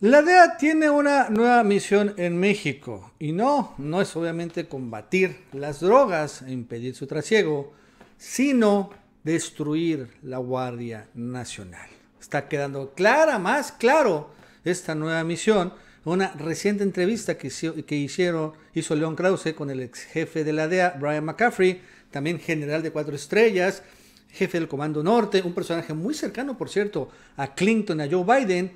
La DEA tiene una nueva misión en México y no, no es obviamente combatir las drogas e impedir su trasiego, sino destruir la Guardia Nacional. Está quedando clara, más claro, esta nueva misión. Una reciente entrevista que, que hicieron, hizo León Krause con el ex jefe de la DEA, Brian McCaffrey, también general de cuatro estrellas, jefe del Comando Norte, un personaje muy cercano, por cierto, a Clinton, a Joe Biden,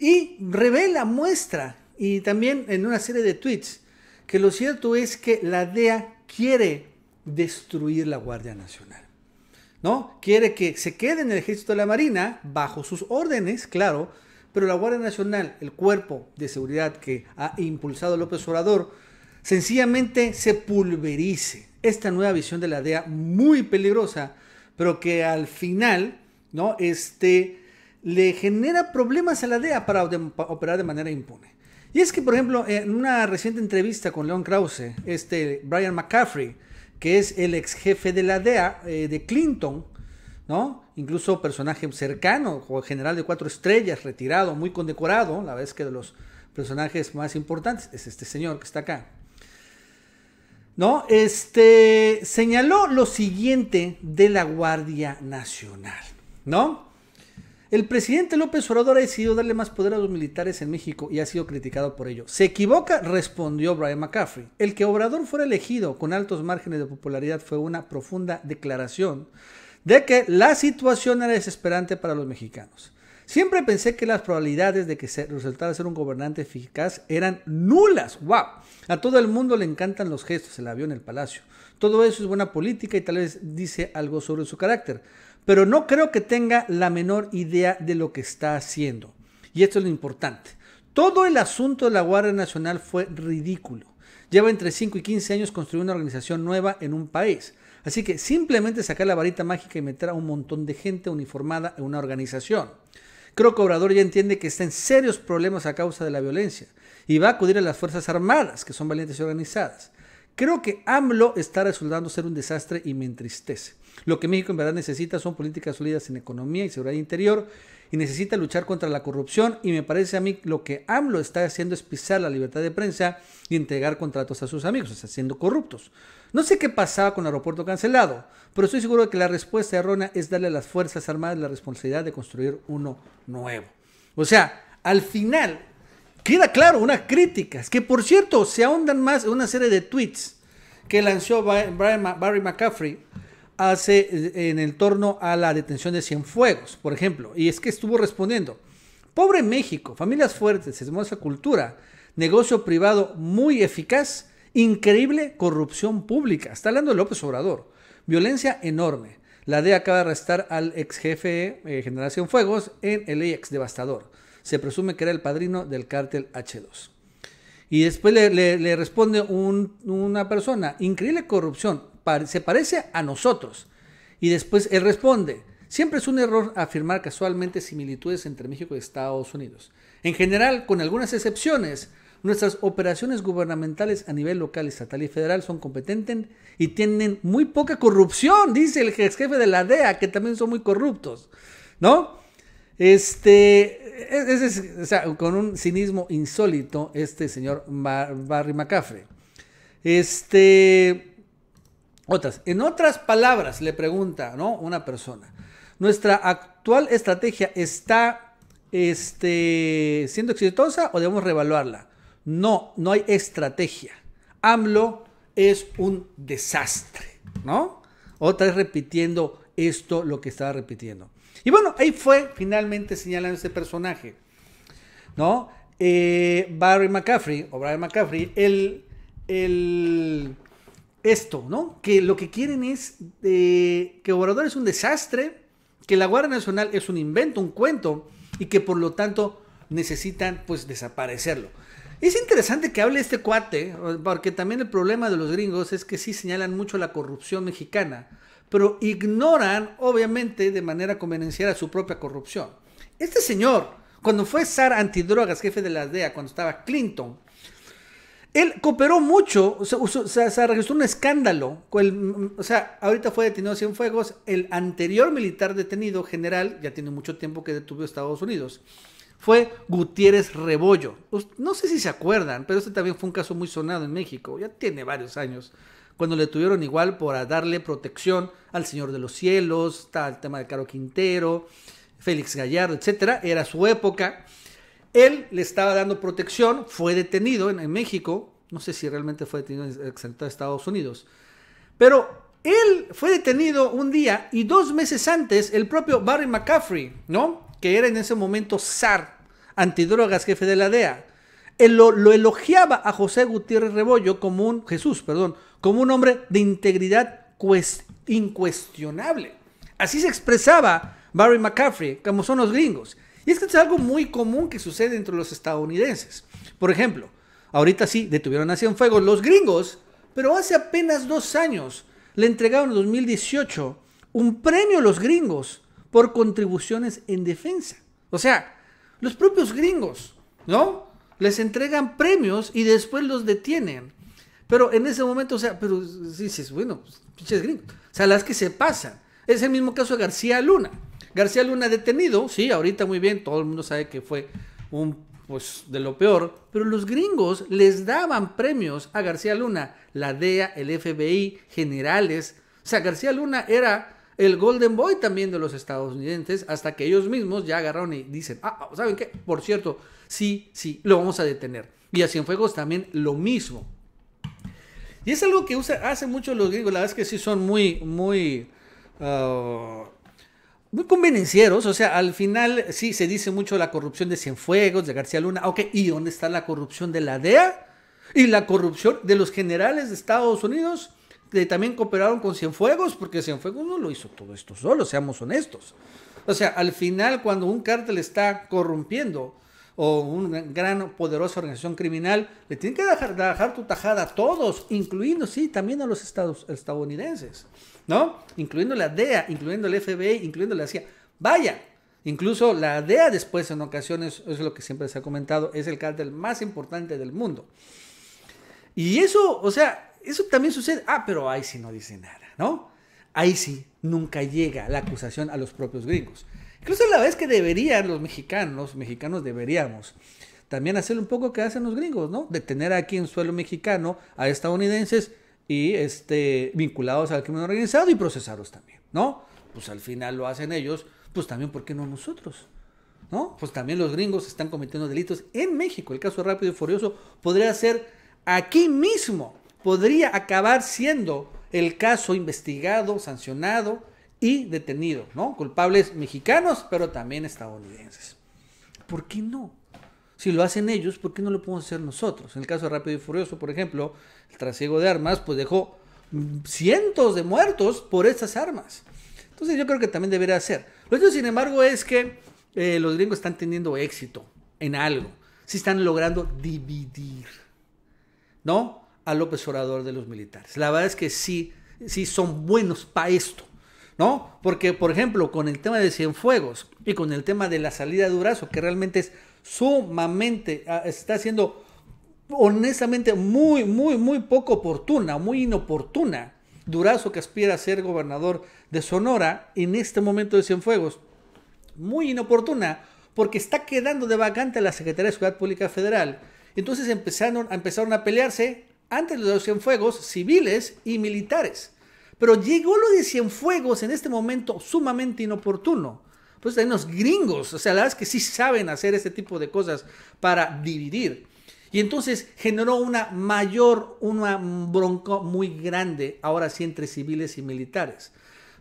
y revela, muestra, y también en una serie de tweets, que lo cierto es que la DEA quiere destruir la Guardia Nacional. ¿No? Quiere que se quede en el ejército de la Marina, bajo sus órdenes, claro, pero la Guardia Nacional, el cuerpo de seguridad que ha impulsado López Obrador, sencillamente se pulverice. Esta nueva visión de la DEA muy peligrosa, pero que al final, ¿no? Este, le genera problemas a la DEA para operar de manera impune. Y es que, por ejemplo, en una reciente entrevista con Leon Krause, este Brian McCaffrey, que es el ex jefe de la DEA eh, de Clinton, ¿no? Incluso personaje cercano, o general de cuatro estrellas, retirado, muy condecorado, la vez que de los personajes más importantes es este señor que está acá. ¿No? Este señaló lo siguiente de la Guardia Nacional, ¿no? El presidente López Obrador ha decidido darle más poder a los militares en México y ha sido criticado por ello. Se equivoca, respondió Brian McCaffrey. El que Obrador fuera elegido con altos márgenes de popularidad fue una profunda declaración de que la situación era desesperante para los mexicanos. Siempre pensé que las probabilidades de que se resultara ser un gobernante eficaz eran nulas. ¡Wow! A todo el mundo le encantan los gestos, el avión, el palacio. Todo eso es buena política y tal vez dice algo sobre su carácter pero no creo que tenga la menor idea de lo que está haciendo. Y esto es lo importante. Todo el asunto de la Guardia Nacional fue ridículo. Lleva entre 5 y 15 años construir una organización nueva en un país. Así que simplemente sacar la varita mágica y meter a un montón de gente uniformada en una organización. Creo que Obrador ya entiende que está en serios problemas a causa de la violencia y va a acudir a las Fuerzas Armadas, que son valientes y organizadas. Creo que AMLO está resultando ser un desastre y me entristece. Lo que México en verdad necesita son políticas sólidas en economía y seguridad interior y necesita luchar contra la corrupción y me parece a mí lo que AMLO está haciendo es pisar la libertad de prensa y entregar contratos a sus amigos, o sea, siendo corruptos. No sé qué pasaba con el aeropuerto cancelado, pero estoy seguro de que la respuesta errónea es darle a las Fuerzas Armadas la responsabilidad de construir uno nuevo. O sea, al final queda claro, unas críticas, que por cierto se ahondan más en una serie de tweets que lanzó Barry McCaffrey hace eh, en el torno a la detención de Cienfuegos, por ejemplo, y es que estuvo respondiendo, pobre México, familias fuertes, hermosa cultura, negocio privado muy eficaz, increíble corrupción pública, está hablando López Obrador, violencia enorme, la DEA acaba de arrestar al ex jefe eh, Generación Fuegos en el ex devastador se presume que era el padrino del cártel H2. Y después le, responde una persona, increíble corrupción, se parece a nosotros. Y después él responde, siempre es un error afirmar casualmente similitudes entre México y Estados Unidos. En general, con algunas excepciones, nuestras operaciones gubernamentales a nivel local, estatal y federal son competentes y tienen muy poca corrupción, dice el ex jefe de la DEA, que también son muy corruptos, ¿no? Este, o sea, con un cinismo insólito, este señor Barry McCaffrey. Este, otras, en otras palabras, le pregunta, ¿no? Una persona, ¿nuestra actual estrategia está este, siendo exitosa o debemos reevaluarla? No, no hay estrategia. AMLO es un desastre, ¿no? Otra vez repitiendo esto, lo que estaba repitiendo. Y bueno, ahí fue finalmente señalando este personaje, ¿no? Eh, Barry McCaffrey, o Brian McCaffrey, el, el, esto, ¿no? Que lo que quieren es eh, que Obrador es un desastre, que la Guardia Nacional es un invento, un cuento, y que por lo tanto necesitan pues desaparecerlo. Es interesante que hable este cuate, porque también el problema de los gringos es que sí señalan mucho la corrupción mexicana, pero ignoran, obviamente, de manera a su propia corrupción. Este señor, cuando fue zar antidrogas, jefe de la DEA, cuando estaba Clinton, él cooperó mucho, se, registró un escándalo. o sea, ahorita fue detenido sin fuegos. El anterior militar detenido, general, ya tiene mucho tiempo que detuvo a Estados Unidos, fue Gutiérrez Rebollo. No sé si se acuerdan, pero este también fue un caso muy sonado en México. Ya tiene varios años cuando le tuvieron igual por darle protección al Señor de los Cielos, está el tema de Caro Quintero, Félix Gallardo, etcétera, era su época. Él le estaba dando protección, fue detenido en, México, no sé si realmente fue detenido en Estados Unidos, pero él fue detenido un día y dos meses antes el propio Barry McCaffrey, ¿no? Que era en ese momento SAR, antidrogas, jefe de la DEA lo, elogiaba a José Gutiérrez Rebollo como un, Jesús, perdón, como un hombre de integridad incuestionable. Así se expresaba Barry McCaffrey, como son los gringos. Y es que es algo muy común que sucede entre los estadounidenses. Por ejemplo, ahorita sí detuvieron a fuego los gringos, pero hace apenas dos años le entregaron en 2018 un premio a los gringos por contribuciones en defensa. O sea, los propios gringos, ¿no? les entregan premios y después los detienen. Pero en ese momento, o sea, pero dices, bueno, pues, pinches gringos. O sea, las que se pasan. Es el mismo caso de García Luna. García Luna detenido, sí, ahorita muy bien, todo el mundo sabe que fue un, pues, de lo peor. Pero los gringos les daban premios a García Luna, la DEA, el FBI, generales. O sea, García Luna era el Golden Boy también de los estadounidenses, hasta que ellos mismos ya agarraron y dicen, ah, ah, ¿saben qué? Por cierto, sí, sí, lo vamos a detener. Y a Cienfuegos también lo mismo. Y es algo que usa, hacen mucho los gringos, la verdad es que sí son muy, muy... Ah, muy convenencieros, o sea, al final sí se dice mucho la corrupción de Cienfuegos, de García Luna, ok, ¿y dónde está la corrupción de la DEA? ¿Y la corrupción de los generales de Estados Unidos? también cooperaron con Cienfuegos, porque Cienfuegos no lo hizo todo esto solo, seamos honestos. O sea, al final cuando un cártel está corrompiendo o una gran poderosa organización criminal, le tienen que dejar, tu tajada a todos, incluyendo, sí, también a los estados estadounidenses, ¿no? Incluyendo la DEA, incluyendo el FBI, incluyendo la CIA. Vaya, Incluso la DEA después en ocasiones, es lo que siempre se ha comentado, es el cártel más importante del mundo. Y eso, o sea, eso también sucede. Ah, pero ahí sí no dice nada, ¿no? Ahí sí nunca llega la acusación a los propios gringos. Incluso la vez que deberían los mexicanos, mexicanos deberíamos también hacer un poco que hacen los gringos, ¿no? Detener aquí en suelo mexicano a estadounidenses y este, vinculados al crimen organizado y procesarlos también, ¿no? Pues al final lo hacen ellos, pues también, ¿por qué no nosotros? ¿No? Pues también los gringos están cometiendo delitos en México. El caso rápido y furioso podría ser aquí mismo, podría acabar siendo el caso investigado, sancionado y detenido, ¿no? Culpables mexicanos, pero también estadounidenses. ¿Por qué no? Si lo hacen ellos, ¿por qué no lo podemos hacer nosotros? En el caso de Rápido y Furioso, por ejemplo, el trasiego de armas, pues dejó mm, cientos de muertos por estas armas. Entonces yo creo que también debería hacer. Lo hecho, sin embargo, es que eh, los gringos están teniendo éxito en algo. Si están logrando dividir, ¿no? a López Obrador de los militares. La verdad es que sí, sí son buenos para esto. ¿No? Porque, por ejemplo, con el tema de Cienfuegos y con el tema de la salida de Durazo, que realmente es sumamente, ah, está siendo honestamente muy, muy, muy poco oportuna, muy inoportuna. Durazo que aspira a ser gobernador de Sonora en este momento de Cienfuegos, muy inoportuna, porque está quedando de vacante la Secretaría de Seguridad Pública Federal. Entonces empezaron, a empezaron a pelearse antes los Cienfuegos civiles y militares. Pero llegó lo de Cienfuegos en este momento sumamente inoportuno. Pues hay unos gringos, o sea, la verdad es que sí saben hacer este tipo de cosas para dividir. Y entonces generó una mayor, una bronca muy grande ahora sí entre civiles y militares.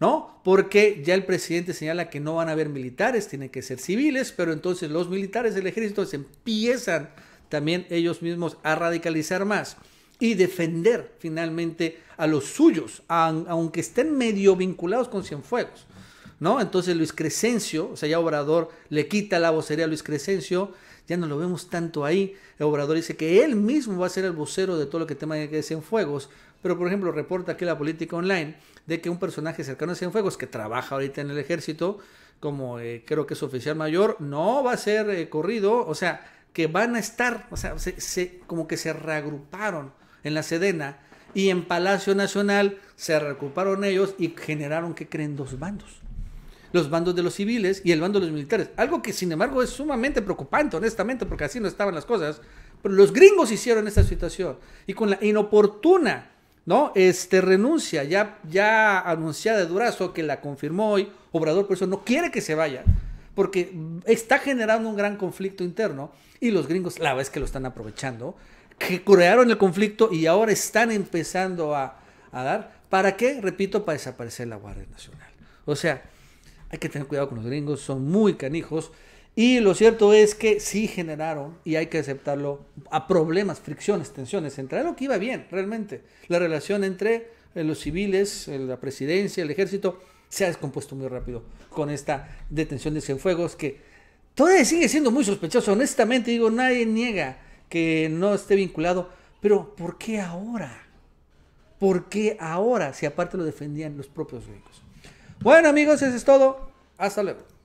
¿no? Porque ya el presidente señala que no van a haber militares, tienen que ser civiles, pero entonces los militares del ejército se empiezan también ellos mismos a radicalizar más y defender finalmente a los suyos, aunque estén medio vinculados con Cienfuegos. ¿no? Entonces Luis Crescencio, o sea, ya Obrador le quita la vocería a Luis Crescencio, ya no lo vemos tanto ahí. El Obrador dice que él mismo va a ser el vocero de todo lo que tema de Cienfuegos, pero por ejemplo reporta aquí la política online de que un personaje cercano a Cienfuegos, que trabaja ahorita en el ejército, como eh, creo que es oficial mayor, no va a ser eh, corrido, o sea, que van a estar, o sea, como que se reagruparon en la Sedena y en Palacio Nacional se recuperaron ellos y generaron, ¿qué creen? Dos bandos. Los bandos de los civiles y el bando de los militares. Algo que sin embargo es sumamente preocupante, honestamente, porque así no estaban las cosas. Pero los gringos hicieron esta situación y con la inoportuna ¿no? Este renuncia, ya, ya anunciada de Durazo, que la confirmó hoy, Obrador por eso no quiere que se vaya, porque está generando un gran conflicto interno y los gringos, la vez que lo están aprovechando, que crearon el conflicto y ahora están empezando a, dar. ¿Para qué? Repito, para desaparecer la Guardia Nacional. O sea, hay que tener cuidado con los gringos, son muy canijos. Y lo cierto es que sí generaron, y hay que aceptarlo, a problemas, fricciones, tensiones, entre lo que iba bien, realmente. La relación entre eh, los civiles, eh, la presidencia, el ejército, se ha descompuesto muy rápido con esta detención de Cienfuegos, que todavía sigue siendo muy sospechoso. Honestamente, digo, nadie niega que no esté vinculado. Pero ¿por qué ahora? ¿Por qué ahora? Si aparte lo defendían los propios ricos, Bueno amigos, eso es todo. Hasta luego.